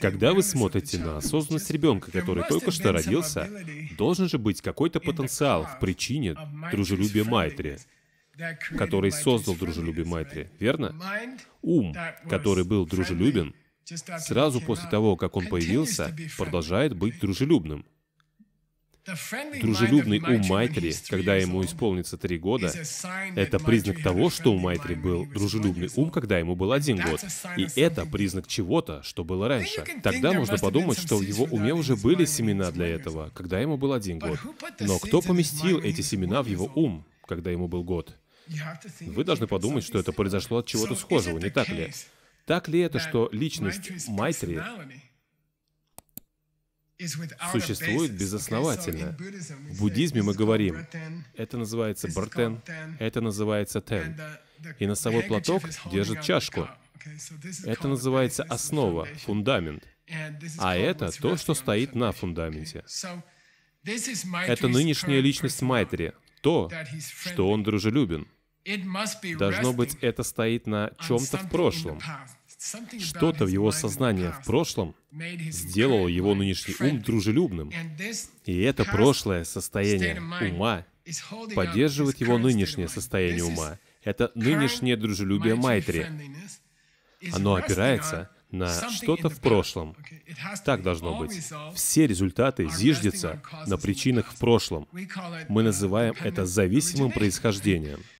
Когда вы смотрите на осознанность ребенка, который только что родился, должен же быть какой-то потенциал в причине дружелюбия Майтри, который создал дружелюбие Майтри, верно? Ум, который был дружелюбен, сразу после того, как он появился, продолжает быть дружелюбным. Дружелюбный ум Майтри, когда ему исполнится три года, это признак того, что у Майтри был дружелюбный ум, когда ему был один год. И это признак чего-то, что было раньше. Тогда можно подумать, что в его уме уже были семена для этого, когда ему был один год. Но кто поместил эти семена в его ум, когда ему был год? Вы должны подумать, что это произошло от чего-то схожего, не так ли? Так ли это, что личность Майтри существует безосновательно. В буддизме мы говорим, это называется бартен, это называется тен. И носовой платок держит чашку. Это называется основа, фундамент. А это то, что стоит на фундаменте. Это нынешняя личность Майтри, то, что он дружелюбен. Должно быть, это стоит на чем-то в прошлом, что-то в его сознании в прошлом сделало его нынешний ум дружелюбным. И это прошлое состояние ума поддерживает его нынешнее состояние ума. Это нынешнее дружелюбие Майтри. Оно опирается на что-то в прошлом. Так должно быть. Все результаты зиждятся на причинах в прошлом. Мы называем это зависимым происхождением —